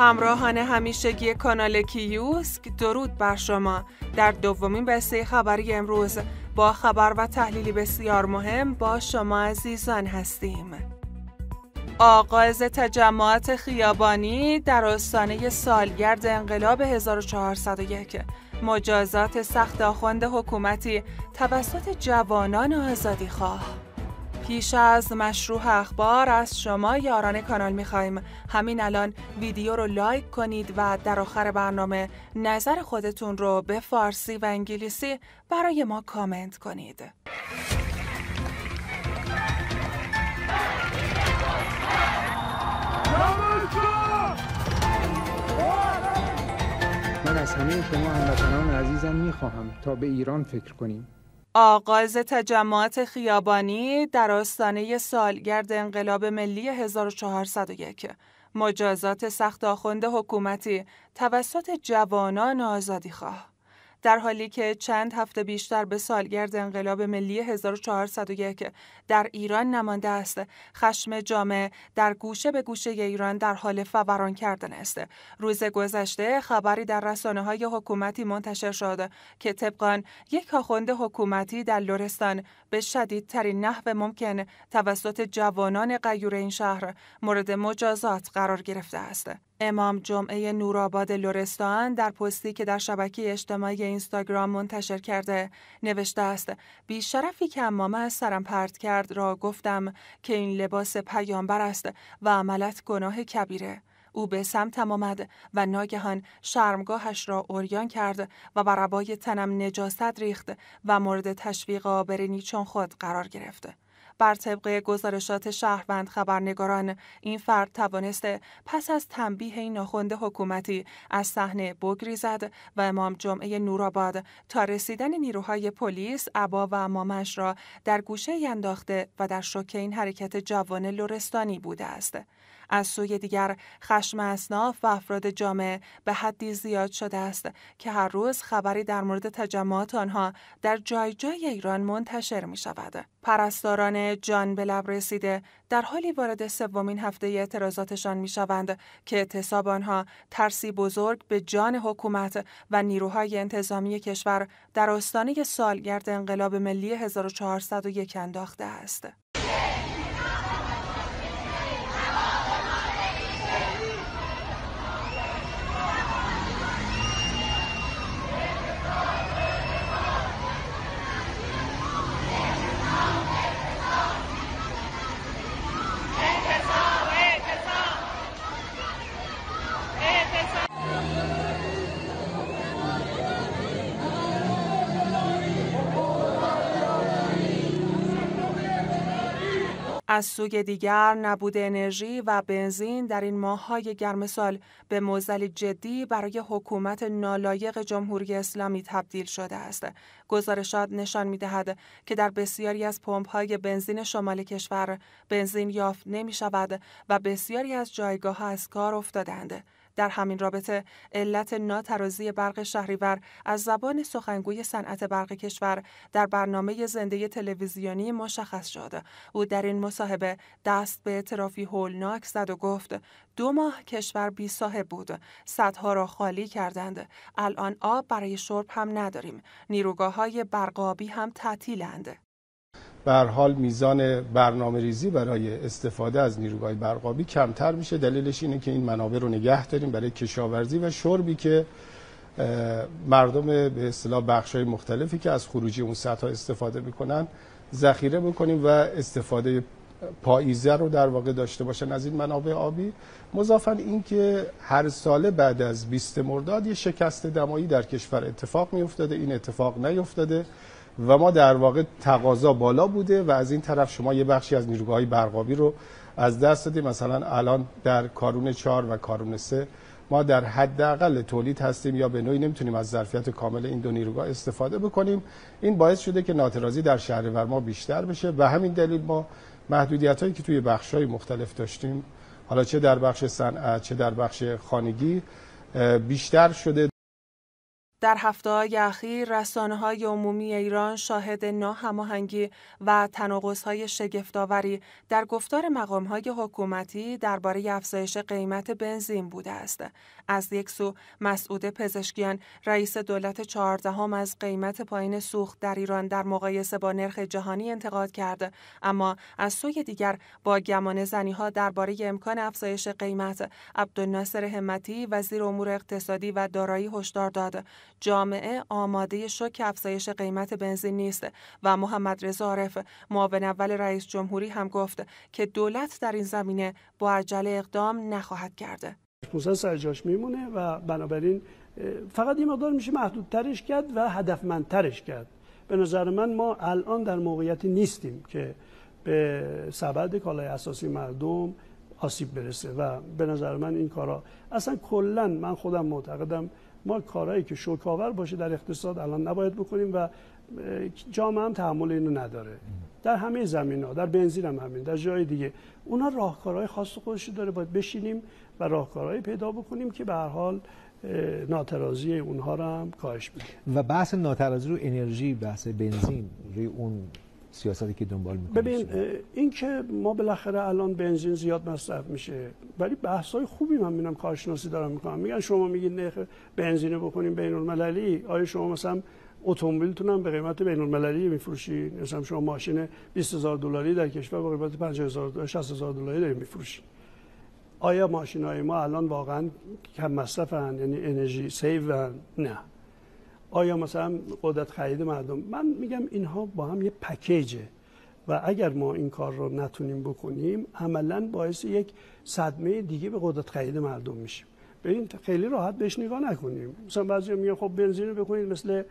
همراهان همیشگی کانال کیوسک درود بر شما در دومین بسته خبری امروز با خبر و تحلیلی بسیار مهم با شما عزیزان هستیم آغاز تجمعات خیابانی در آستانه سالگرد انقلاب 1401 مجازات سخت آخوند حکومتی توسط جوانان آزادی خواه پیش از مشروع اخبار از شما یاران کانال میخواییم همین الان ویدیو رو لایک کنید و در آخر برنامه نظر خودتون رو به فارسی و انگلیسی برای ما کامنت کنید من از همه شما هموطنان عزیزم میخواهم تا به ایران فکر کنیم آغاز تجمعات خیابانی در آستانه سالگرد انقلاب ملی 1401 مجازات سخت آخوند حکومتی توسط جوانان آزادی خواه در حالی که چند هفته بیشتر به سالگرد انقلاب ملی 1401 در ایران نمانده است خشم جامعه در گوشه به گوشه ایران در حال فوران کردن است روز گذشته خبری در رسانه های حکومتی منتشر شد که طبقا یک آخوند حکومتی در لرستان به شدیدترین نحو ممکن توسط جوانان غیور این شهر مورد مجازات قرار گرفته است امام جمعه نورآباد لورستان در پستی که در شبکه اجتماعی اینستاگرام منتشر کرده نوشته است بیشرفی که امامه از سرم پرت کرد را گفتم که این لباس پیامبر است و عملت گناه کبیره او به سمت آمد و ناگهان شرمگاهش را اوریان کرد و بر تنم نجاست ریخت و مورد تشویق آبرینی چون خود قرار گرفت. بر طبق گزارشات شهروند خبرنگاران این فرد توانسته پس از تنبیه این حکومتی از صحنه بگریزد و امام جمعه نوراباد تا رسیدن نیروهای پلیس عبا و مامش را در گوشه انداخته و در شوک این حرکت جوان لورستانی بوده است. از سوی دیگر خشم اصناف و افراد جامعه به حدی زیاد شده است که هر روز خبری در مورد تجمعات آنها در جای جای ایران منتشر می شود. پرستاران جان به لب رسیده در حالی وارد سومین هفته اعتراضاتشان می شوند که اعتصاب آنها ترسی بزرگ به جان حکومت و نیروهای انتظامی کشور در آستانه سالگرد انقلاب ملی 1401 انداخته است. از سوی دیگر نبود انرژی و بنزین در این ماههای گرم سال به موزل جدی برای حکومت نالایق جمهوری اسلامی تبدیل شده است. گزارشات نشان می دهد که در بسیاری از های بنزین شمال کشور بنزین یافت نمی شود و بسیاری از جایگاه ها از کار افتادند. در همین رابطه علت ناترازی برق شهریور از زبان سخنگوی صنعت برق کشور در برنامه زنده تلویزیونی مشخص شد او در این مصاحبه دست به اعترافی هولناک زد و گفت دو ماه کشور بی صاحب بود صدها را خالی کردند الان آب برای شرب هم نداریم نیروگاه های برقابی هم تعطیلند بر حال میزان برنامه ریزی برای استفاده از نیروگاه برقابی کمتر میشه دلیلش اینه که این منابع رو نگه داریم برای کشاورزی و شربی که مردم به اصطلاح بخش های مختلفی که از خروجی اون سطح استفاده میکنن ذخیره بکنیم و استفاده پاییزه رو در واقع داشته باشن از این منابع آبی مضافن این که هر ساله بعد از 20 مرداد یه شکست دمایی در کشور اتفاق می این اتفاق نیفتاده و ما در واقع تقاضا بالا بوده و از این طرف شما یه بخشی از نیروگاه های برقابی رو از دست دادیم مثلا الان در کارون 4 و کارون سه ما در حداقل تولید هستیم یا به نوعی نمیتونیم از ظرفیت کامل این دو نیروگاه استفاده بکنیم این باعث شده که ناترازی در شهرور ما بیشتر بشه و همین دلیل ما محدودیت هایی که توی بخش های مختلف داشتیم حالا چه در بخش صنعت چه در بخش خانگی بیشتر شده در هفته های اخیر رسانه های عمومی ایران شاهد ناهماهنگی و تناقض های شگفتآوری در گفتار مقام های حکومتی درباره افزایش قیمت بنزین بوده است. از یک سو مسعود پزشکیان رئیس دولت چهاردهم از قیمت پایین سوخت در ایران در مقایسه با نرخ جهانی انتقاد کرد اما از سوی دیگر با گمان زنی ها درباره امکان افزایش قیمت عبدالناصر همتی وزیر امور اقتصادی و دارایی هشدار داد جامعه آماده شوک افزایش قیمت بنزین نیست و محمد رضا عارف معاون اول رئیس جمهوری هم گفت که دولت در این زمینه با عجله اقدام نخواهد کرده. سر سرجاش میمونه و بنابراین فقط این مقدار میشه محدودترش کرد و هدفمندترش کرد. به نظر من ما الان در موقعیتی نیستیم که به سبد کالای اساسی مردم آسیب برسه و به نظر من این کارا اصلا کلا من خودم معتقدم ما کارهایی که شوکاور باشه در اقتصاد الان نباید بکنیم و جامعه هم تحمل اینو نداره در همه زمین ها در بنزین هم همین در جای دیگه اونا راهکارهای خاص خودش داره باید بشینیم و راهکارهایی پیدا بکنیم که به هر حال ناترازی اونها رو هم کاهش بده و بحث ناترازی رو انرژی بحث بنزین روی اون سیاستی که دنبال میکنید ببین این که ما بالاخره الان بنزین زیاد مصرف میشه ولی بحث های خوبی من میبینم کارشناسی دارم میکنم میگن شما میگید نرخ بنزینه بکنیم بین المللی آیا شما مثلا اتومبیلتون هم به قیمت بین المللی میفروشی مثلا شما ماشین 20000 دلاری در کشور با قیمت 50000 60000 دلاری داریم میفروشی آیا ماشین های ما الان واقعا کم مصرفن یعنی انرژی سیو نه آیا مثلا قدرت خرید مردم من میگم اینها با هم یه پکیجه و اگر ما این کار رو نتونیم بکنیم عملا باعث یک صدمه دیگه به قدرت خرید مردم میشیم ببین خیلی راحت بهش نگاه نکنیم مثلا بعضی میگن خب بنزین رو بکنید مثل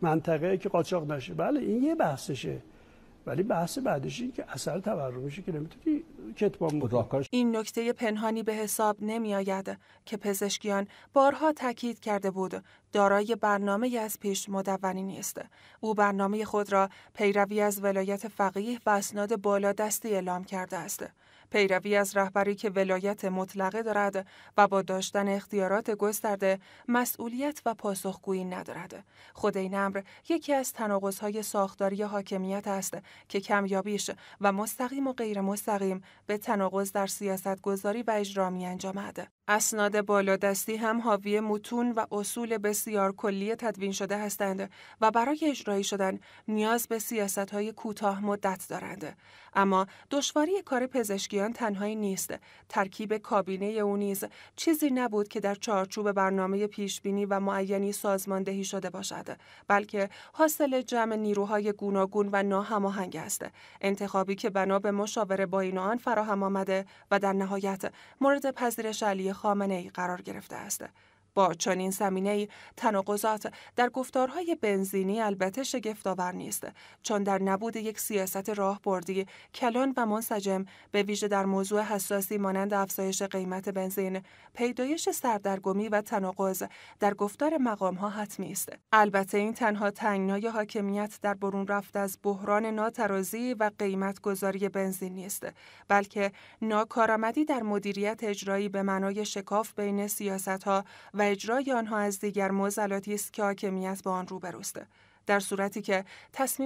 منطقه که قاچاق نشه بله این یه بحثشه ولی بحث بعدش این که اثر تورمیشه که نمیتونی کتبان بکنی این نکته پنهانی به حساب نمیآید که پزشکیان بارها تاکید کرده بود دارای برنامه از پیش مدونی نیست. او برنامه خود را پیروی از ولایت فقیه و اسناد دستی اعلام کرده است. پیروی از رهبری که ولایت مطلقه دارد و با داشتن اختیارات گسترده مسئولیت و پاسخگویی ندارد. خود این امر یکی از تناقض‌های ساختاری حاکمیت است که کمیابیش و مستقیم و غیر مستقیم به تناقض در سیاست گذاری و اجرا می اسناد بالادستی هم حاوی متون و اصول بسیار کلی تدوین شده هستند و برای اجرایی شدن نیاز به سیاست های کوتاه مدت دارند. اما دشواری کار پزشکیان تنهایی نیست. ترکیب کابینه او نیز چیزی نبود که در چارچوب برنامه پیشبینی و معینی سازماندهی شده باشد، بلکه حاصل جمع نیروهای گوناگون و ناهماهنگ است. انتخابی که بنا به مشاوره با آن فراهم آمده و در نهایت مورد پذیرش علی خامنه ای قرار گرفته است با چنین زمینه تناقضات در گفتارهای بنزینی البته شگفتآور نیست چون در نبود یک سیاست راهبردی کلان و منسجم به ویژه در موضوع حساسی مانند افزایش قیمت بنزین پیدایش سردرگمی و تناقض در گفتار مقامها حتمی است البته این تنها تنگنای حاکمیت در برون رفت از بحران ناترازی و قیمت گذاری بنزین نیست بلکه ناکارآمدی در مدیریت اجرایی به معنای شکاف بین سیاستها و اجرای آنها از دیگر معضلاتی است که حاکمیت با آن روبروست. در صورتی که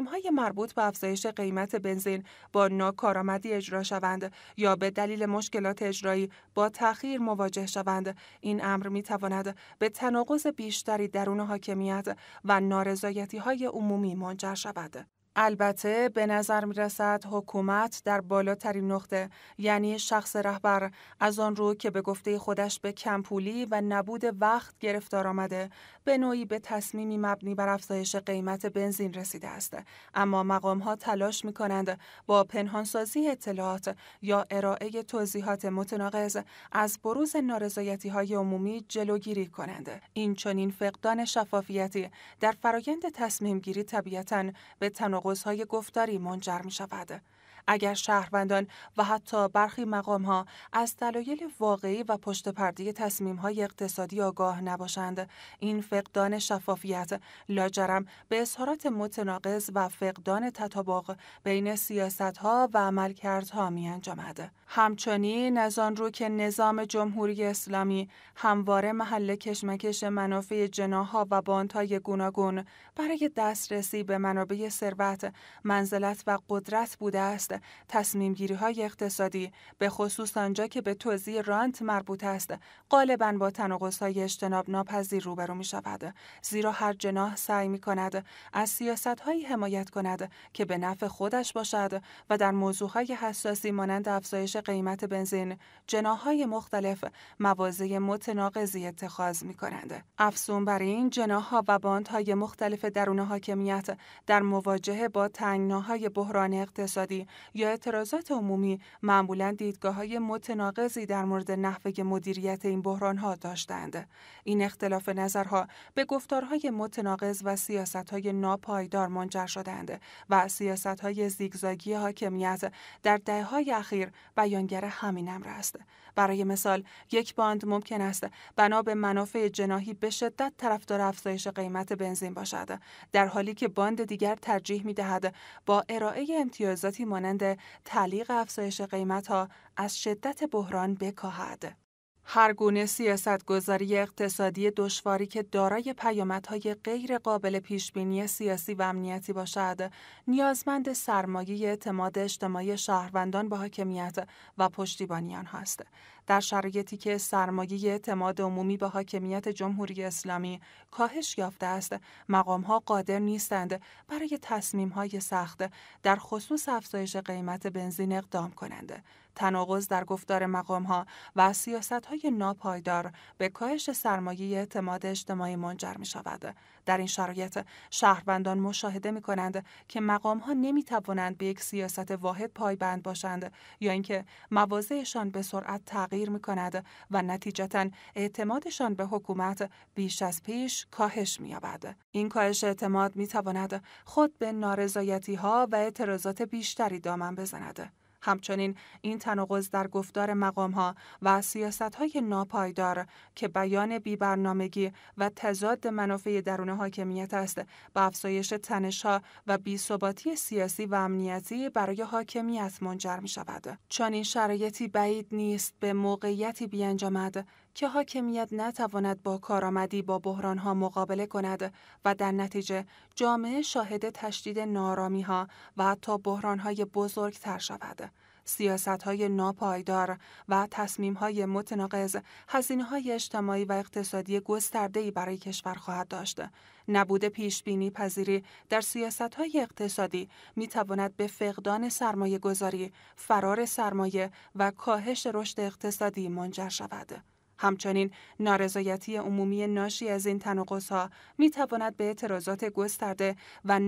های مربوط به افزایش قیمت بنزین با ناکارآمدی اجرا شوند یا به دلیل مشکلات اجرایی با تأخیر مواجه شوند این امر تواند به تناقض بیشتری درون حاکمیت و نارضایتی های عمومی منجر شود البته به نظر می رسد حکومت در بالاترین نقطه یعنی شخص رهبر از آن رو که به گفته خودش به کمپولی و نبود وقت گرفتار آمده به نوعی به تصمیمی مبنی بر افزایش قیمت بنزین رسیده است اما مقام ها تلاش می کنند با پنهانسازی اطلاعات یا ارائه توضیحات متناقض از بروز نارضایتی های عمومی جلوگیری کنند این چنین فقدان شفافیتی در فرایند تصمیم گیری طبیعتاً به تناقض تناقض های گفتاری منجر می شود. اگر شهروندان و حتی برخی مقام ها از دلایل واقعی و پشت پرده تصمیم های اقتصادی آگاه نباشند این فقدان شفافیت لاجرم به اظهارات متناقض و فقدان تطابق بین سیاست ها و عملکردها می انجامد همچنین از آن رو که نظام جمهوری اسلامی همواره محل کشمکش منافع جناها و باندهای گوناگون برای دسترسی به منابع ثروت منزلت و قدرت بوده است تصمیم گیری های اقتصادی به خصوص آنجا که به توزیع رانت مربوط است غالبا با تناقض های اجتناب ناپذیر روبرو می شود زیرا هر جناح سعی می کند از سیاست هایی حمایت کند که به نفع خودش باشد و در موضوع های حساسی مانند افزایش قیمت بنزین جناح های مختلف مواضع متناقضی اتخاذ می کند افزون بر این جناح و های مختلف درون حاکمیت در مواجهه با تنگناهای بحران اقتصادی یا اعتراضات عمومی معمولا دیدگاه های متناقضی در مورد نحوه مدیریت این بحران ها داشتند. این اختلاف نظرها به گفتارهای متناقض و سیاست های ناپایدار منجر شدند و سیاست های زیگزاگی حاکمیت در دهه اخیر بیانگر همین امر است. برای مثال یک باند ممکن است بنا به منافع جناهی به شدت طرفدار افزایش قیمت بنزین باشد در حالی که باند دیگر ترجیح می دهد با ارائه امتیازاتی مانند تعلیق افزایش قیمت ها از شدت بحران بکاهد هر گونه گذاری اقتصادی دشواری که دارای پیامدهای غیر قابل پیش بینی سیاسی و امنیتی باشد، نیازمند سرمایه اعتماد اجتماعی شهروندان به حاکمیت و پشتیبانیان هست. در شرایطی که سرمایه اعتماد عمومی به حاکمیت جمهوری اسلامی کاهش یافته است مقام ها قادر نیستند برای تصمیم های سخت در خصوص افزایش قیمت بنزین اقدام کنند تناقض در گفتار مقام ها و سیاست های ناپایدار به کاهش سرمایه اعتماد اجتماعی منجر می در این شرایط شهروندان مشاهده می کنند که مقام ها نمی توانند به یک سیاست واحد پایبند باشند یا اینکه مواضعشان به سرعت تغییر می کند و نتیجتا اعتمادشان به حکومت بیش از پیش کاهش می یابد. این کاهش اعتماد می تواند خود به نارضایتی ها و اعتراضات بیشتری دامن بزند. همچنین این تناقض در گفتار مقام ها و سیاست های ناپایدار که بیان بی برنامگی و تضاد منافع درون حاکمیت است به افزایش تنش ها و بی ثباتی سیاسی و امنیتی برای حاکمیت منجر می شود. چنین شرایطی بعید نیست به موقعیتی بیانجامد که حاکمیت نتواند با کارآمدی با بحران ها مقابله کند و در نتیجه جامعه شاهد تشدید نارامی ها و حتی بحران های بزرگتر شود. سیاست های ناپایدار و تصمیم های متناقض هزینه های اجتماعی و اقتصادی گسترده برای کشور خواهد داشت. نبود پیش بینی پذیری در سیاست های اقتصادی می تواند به فقدان سرمایه گذاری، فرار سرمایه و کاهش رشد اقتصادی منجر شود. همچنین نارضایتی عمومی ناشی از این می تواند به اعتراضات گسترده و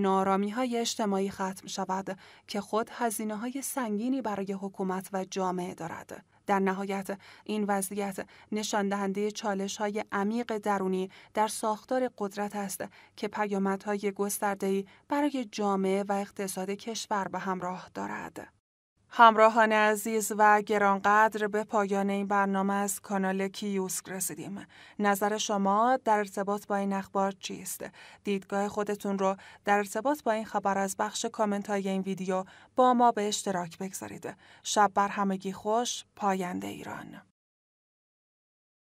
های اجتماعی ختم شود که خود های سنگینی برای حکومت و جامعه دارد. در نهایت این وضعیت نشان دهنده چالش های عمیق درونی در ساختار قدرت است که پیامدهای ای برای جامعه و اقتصاد کشور به همراه دارد. همراهان عزیز و گرانقدر به پایان این برنامه از کانال کیوسک رسیدیم. نظر شما در ارتباط با این اخبار چیست؟ دیدگاه خودتون رو در ارتباط با این خبر از بخش کامنت های این ویدیو با ما به اشتراک بگذارید. شب بر همگی خوش، پاینده ایران.